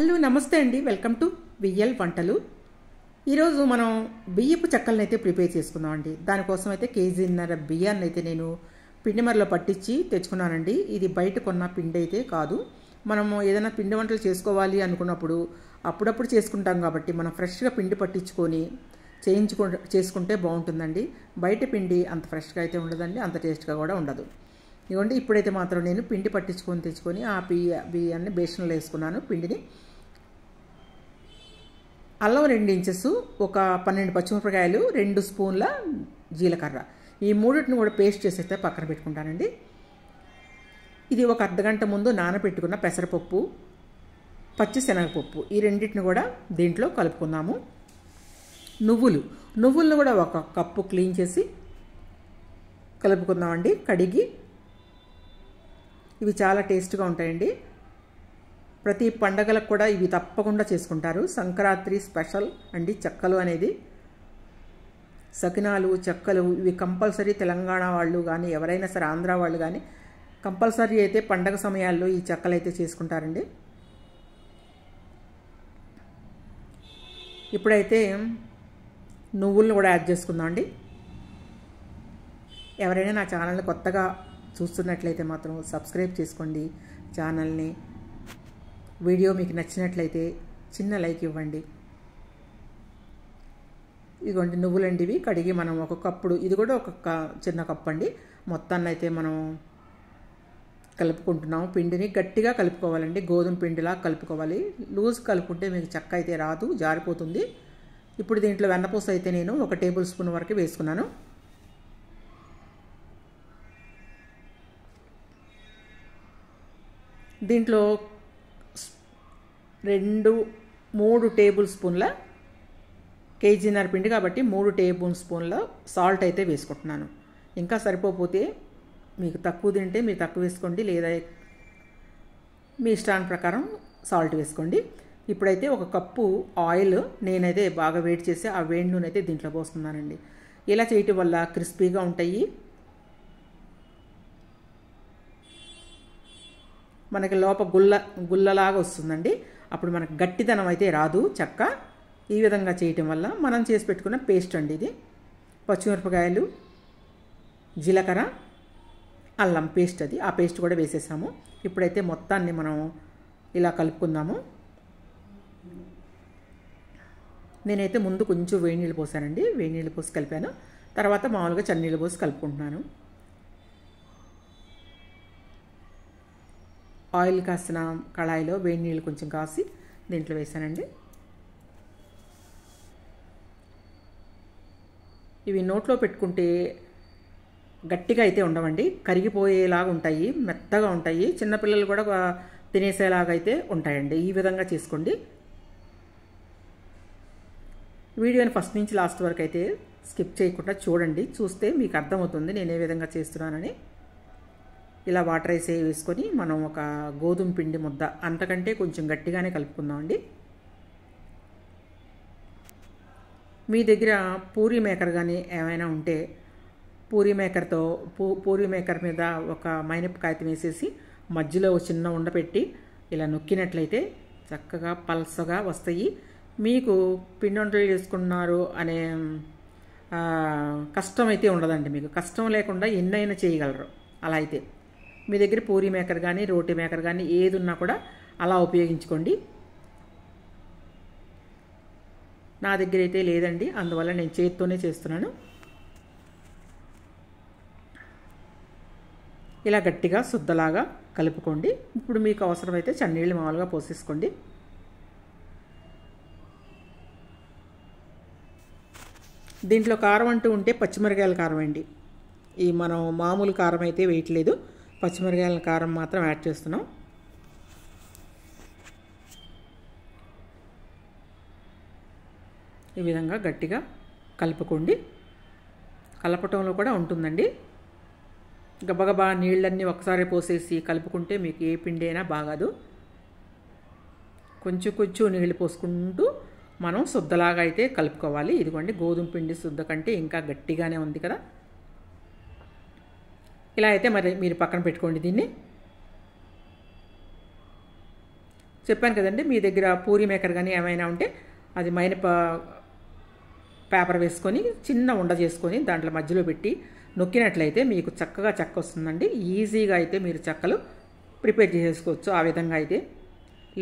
hello నమస్తే అండి welcome to VL వంటలు ఈరోజు మనం బియ్యపు చెక్కలను అయితే ప్రిపేర్ చేసుకుందాం అండి దానికోసం అయితే కేజీన్నర బియ్యాన్ని అయితే నేను పిండి మరలో పట్టించి తెచ్చుకున్నానండి ఇది బయట కొన్న పిండి అయితే కాదు మనము ఏదైనా పిండి వంటలు చేసుకోవాలి అనుకున్నప్పుడు అప్పుడప్పుడు చేసుకుంటాం కాబట్టి మనం ఫ్రెష్గా పిండి పట్టించుకొని చేయించుకు చేసుకుంటే బాగుంటుందండి బయట పిండి అంత ఫ్రెష్గా అయితే ఉండదండి అంత టేస్ట్గా కూడా ఉండదు ఇదిగోండి ఇప్పుడైతే మాత్రం నేను పిండి పట్టించుకొని తెచ్చుకొని ఆ బియ్య బియ్యాన్ని బేసన్లో వేసుకున్నాను పిండిని అల్లం రెండు ఇంచెస్ ఒక పన్నెండు పచ్చిమిరపకాయలు రెండు స్పూన్ల జీలకర్ర ఈ మూడింటిని కూడా పేస్ట్ చేసేస్తే పక్కన పెట్టుకుంటానండి ఇది ఒక అర్ధగంట ముందు నానబెట్టుకున్న పెసరపప్పు పచ్చిశనగపప్పు ఈ రెండింటిని కూడా దీంట్లో కలుపుకుందాము నువ్వులు నువ్వులను కూడా ఒక కప్పు క్లీన్ చేసి కలుపుకుందామండి కడిగి ఇవి చాలా టేస్ట్గా ఉంటాయండి ప్రతి పండగలకు కూడా ఇవి తప్పకుండా చేసుకుంటారు సంక్రాంతి స్పెషల్ అండి చెక్కలు అనేది సకినాలు చెక్కలు ఇవి కంపల్సరీ తెలంగాణ వాళ్ళు కానీ ఎవరైనా సరే ఆంధ్ర వాళ్ళు కానీ కంపల్సరీ అయితే పండగ సమయాల్లో ఈ చెక్కలు అయితే చేసుకుంటారండి ఇప్పుడైతే నువ్వులను కూడా యాడ్ చేసుకుందాం అండి ఎవరైనా నా ఛానల్ని కొత్తగా చూస్తున్నట్లయితే మాత్రం సబ్స్క్రైబ్ చేసుకోండి ఛానల్ని వీడియో మీకు నచ్చినట్లయితే చిన్న లైక్ ఇవ్వండి ఇదిగోండి నువ్వులంటివి కడిగి మనం ఒక కప్పుడు ఇది కూడా ఒక చిన్న కప్పు అండి మొత్తాన్ని అయితే మనం కలుపుకుంటున్నాము పిండిని గట్టిగా కలుపుకోవాలండి గోధుమ పిండిలా కలుపుకోవాలి లూజ్ కలుపుకుంటే మీకు చెక్క అయితే రాదు జారిపోతుంది ఇప్పుడు దీంట్లో వెన్నపూస అయితే నేను ఒక టేబుల్ స్పూన్ వరకు వేసుకున్నాను దీంట్లో రెండు మూడు టేబుల్ స్పూన్ల కేజీన్నర పిండి కాబట్టి మూడు టేబుల్ స్పూన్ల సాల్ట్ అయితే వేసుకుంటున్నాను ఇంకా సరిపోతే మీకు తక్కువ తింటే మీరు తక్కువ వేసుకోండి లేదా మీ ఇష్టాన్ని ప్రకారం సాల్ట్ వేసుకోండి ఇప్పుడైతే ఒక కప్పు ఆయిల్ నేనైతే బాగా వేడి చేసి ఆ వేడి నూనె అయితే దీంట్లో పోస్తున్నానండి ఇలా చేయటం వల్ల క్రిస్పీగా ఉంటాయి మనకి లోప గుల్ల గుల్లలాగా వస్తుందండి అప్పుడు మనకు గట్టిదనం అయితే రాదు చక్క ఈ విధంగా చేయటం వల్ల మనం చేసి పెట్టుకున్న పేస్ట్ అండి ఇది పచ్చిమిరపకాయలు జీలకర్ర అల్లం పేస్ట్ అది ఆ పేస్ట్ కూడా వేసేసాము ఇప్పుడైతే మొత్తాన్ని మనం ఇలా కలుపుకుందాము నేనైతే ముందు కొంచెం వేడి నీళ్ళు పోసానండి వేడి నీళ్ళు పోసి కలిపాను తర్వాత మామూలుగా చన్నీళ్ళు పోసి కలుపుకుంటున్నాను ఆయిల్ కాసిన కళాయిలో వేడి నీళ్ళు కొంచెం కాసి దీంట్లో వేసానండి ఇవి నోట్లో పెట్టుకుంటే గట్టిగా అయితే ఉండవండి కరిగిపోయేలాగా ఉంటాయి మెత్తగా ఉంటాయి చిన్నపిల్లలు కూడా తినేసేలాగా అయితే ఉంటాయండి ఈ విధంగా చేసుకోండి వీడియోని ఫస్ట్ నుంచి లాస్ట్ వరకు అయితే స్కిప్ చేయకుండా చూడండి చూస్తే మీకు అర్థమవుతుంది నేను ఏ విధంగా చేస్తున్నానని ఇలా వాటర్ వేసి వేసుకొని మనం ఒక గోధుమ పిండి ముద్ద అంతకంటే కొంచెం గట్టిగానే కలుపుకుందామండి మీ దగ్గర పూరి మేకర్ కానీ ఏమైనా ఉంటే పూరి మేకర్తో పూ పూరి మేకర్ మీద ఒక మైనపు కాగితం వేసేసి మధ్యలో చిన్న ఉండపెట్టి ఇలా నొక్కినట్లయితే చక్కగా పల్సగా వస్తాయి మీకు పిండి వంటలు చేసుకున్నారు అనే కష్టం అయితే ఉండదండి మీకు కష్టం లేకుండా ఎన్నైనా చేయగలరు అలా అయితే మీ దగ్గర పూరి మేకర్ కానీ రోటీ మేకర్ కానీ ఏది ఉన్నా కూడా అలా ఉపయోగించుకోండి నా దగ్గర అయితే లేదండి అందువల్ల నేను చేతితోనే చేస్తున్నాను ఇలా గట్టిగా శుద్ధలాగా కలుపుకోండి ఇప్పుడు మీకు అవసరమైతే చన్నీళ్ళు మామూలుగా పోసేసుకోండి దీంట్లో కారం అంటూ ఉంటే పచ్చిమిరకాయల కారం అండి ఈ మనం మామూలు కారం అయితే వేయట్లేదు పచ్చిమిరకాయల కారం మాత్రం యాడ్ చేస్తున్నాం ఈ విధంగా గట్టిగా కలుపుకోండి కలపటంలో కూడా ఉంటుందండి గబగబా నీళ్ళన్నీ ఒకసారి పోసేసి కలుపుకుంటే మీకు ఏ పిండి అయినా బాగాదు కొంచెం కొంచెం నీళ్ళు పోసుకుంటూ మనం శుద్ధలాగా అయితే కలుపుకోవాలి ఇదిగోండి గోధుమ పిండి శుద్ధ కంటే ఇంకా గట్టిగానే ఉంది కదా ఇలా అయితే మరి మీరు పక్కన పెట్టుకోండి దీన్ని చెప్పాను కదండి మీ దగ్గర పూరి మేకర్ కానీ ఏమైనా ఉంటే అది మైన పేపర్ వేసుకొని చిన్న ఉండ చేసుకొని దాంట్లో మధ్యలో పెట్టి నొక్కినట్లయితే మీకు చక్కగా చెక్క వస్తుందండి ఈజీగా అయితే మీరు చెక్కలు ప్రిపేర్ చేసుకోవచ్చు ఆ విధంగా అయితే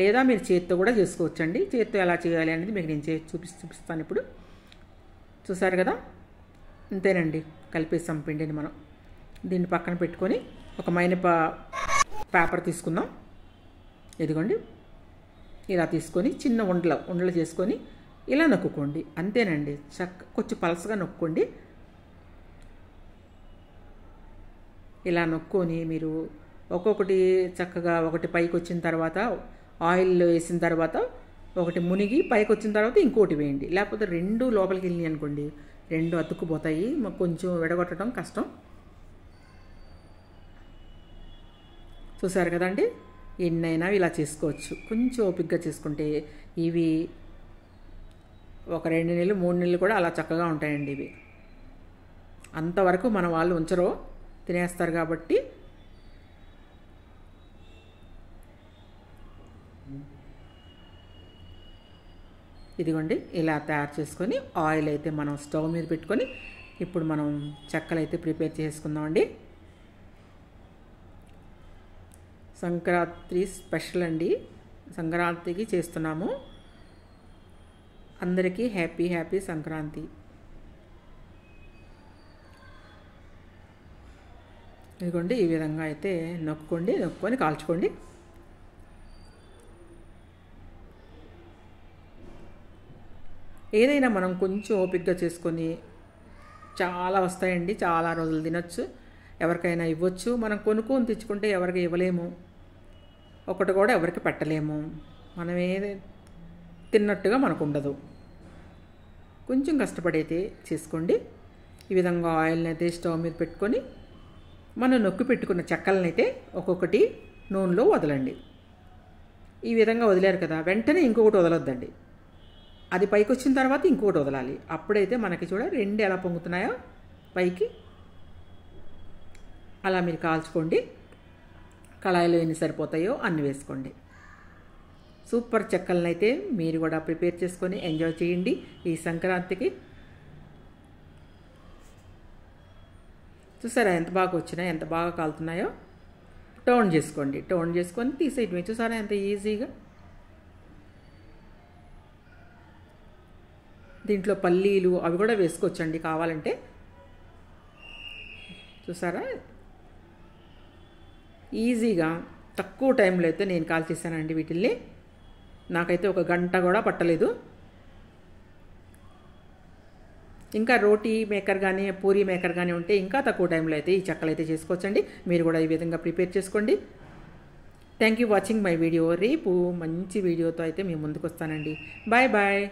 లేదా మీరు చేతితో కూడా చేసుకోవచ్చు అండి చేత్తో ఎలా చేయాలి అనేది మీకు నేను చే చూపి చూపిస్తాను ఇప్పుడు చూసారు కదా అంతేనండి కలిపేసాం పిండిని మనం దీన్ని పక్కన పెట్టుకొని ఒక మైనప పేపర్ తీసుకుందాం ఇదిగోండి ఇలా తీసుకొని చిన్న ఉండలు ఉండలు చేసుకొని ఇలా నొక్కుకోండి అంతేనండి చక్క కొంచెం పలసగా నొక్కుండి ఇలా నొక్కొని మీరు ఒక్కొక్కటి చక్కగా ఒకటి పైకి వచ్చిన తర్వాత ఆయిల్ వేసిన తర్వాత ఒకటి మునిగి పైకి వచ్చిన తర్వాత ఇంకోటి వేయండి లేకపోతే రెండు లోపలికి వెళ్ళినాయి అనుకోండి రెండు అతుక్కుపోతాయి కొంచెం విడగొట్టడం కష్టం చూసారు కదండి ఎన్నైనా ఇలా చేసుకోవచ్చు కొంచెం ఓపిక్గా చేసుకుంటే ఇవి ఒక రెండు నెలలు మూడు నెలలు కూడా అలా చక్కగా ఉంటాయండి ఇవి అంతవరకు మన వాళ్ళు ఉంచరు తినేస్తారు కాబట్టి ఇదిగోండి ఇలా తయారు చేసుకొని ఆయిల్ అయితే మనం స్టవ్ మీద పెట్టుకొని ఇప్పుడు మనం చెక్కలు అయితే ప్రిపేర్ చేసుకుందామండి సంక్రాంతి స్పెషల్ అండి సంక్రాంతికి చేస్తున్నాము అందరికీ హ్యాపీ హ్యాపీ సంక్రాంతి ఇదిగోండి ఈ విధంగా అయితే నొక్కుకోండి నొక్కుని కాల్చుకోండి ఏదైనా మనం కొంచెం ఓపిక్గా చేసుకొని చాలా వస్తాయండి చాలా రోజులు తినొచ్చు ఎవరికైనా ఇవ్వచ్చు మనం కొనుక్కొని తెచ్చుకుంటే ఎవరికి ఇవ్వలేము ఒకటి కూడా ఎవరికి పెట్టలేము మనమే తిన్నట్టుగా మనకు ఉండదు కొంచెం కష్టపడైతే చేసుకోండి ఈ విధంగా ఆయిల్ని అయితే స్టవ్ మీద పెట్టుకొని మనం నొక్కి పెట్టుకున్న చెక్కలను అయితే ఒక్కొక్కటి నూనెలో వదలండి ఈ విధంగా వదిలేరు కదా వెంటనే ఇంకొకటి వదలొద్దండి అది పైకి వచ్చిన తర్వాత ఇంకొకటి వదలాలి అప్పుడైతే మనకి చూడ రెండు ఎలా పొంగుతున్నాయో పైకి అలా మీరు కాల్చుకోండి కళాయిలో ఎన్ని సరిపోతాయో అన్ని వేసుకోండి సూపర్ చెక్కలను అయితే మీరు కూడా ప్రిపేర్ చేసుకొని ఎంజాయ్ చేయండి ఈ సంక్రాంతికి చూసారా ఎంత బాగా వచ్చినాయో ఎంత బాగా కాలుతున్నాయో టోన్ చేసుకోండి టోన్ చేసుకొని తీసేయటమే చూసారా ఎంత ఈజీగా దీంట్లో పల్లీలు అవి కూడా వేసుకోవచ్చండి కావాలంటే చూసారా ఈజీగా తక్కువ టైంలో అయితే నేను కాల్ చేశానండి వీటిల్ని నాకైతే ఒక గంట కూడా పట్టలేదు ఇంకా రోటీ మేకర్ కానీ పూరి మేకర్ కానీ ఉంటే ఇంకా తక్కువ టైంలో అయితే ఈ చెక్కలు అయితే చేసుకోవచ్చండి మీరు కూడా ఈ విధంగా ప్రిపేర్ చేసుకోండి thank you watching my video రేపు మంచి వీడియోతో అయితే మేము ముందుకు వస్తానండి బాయ్ బాయ్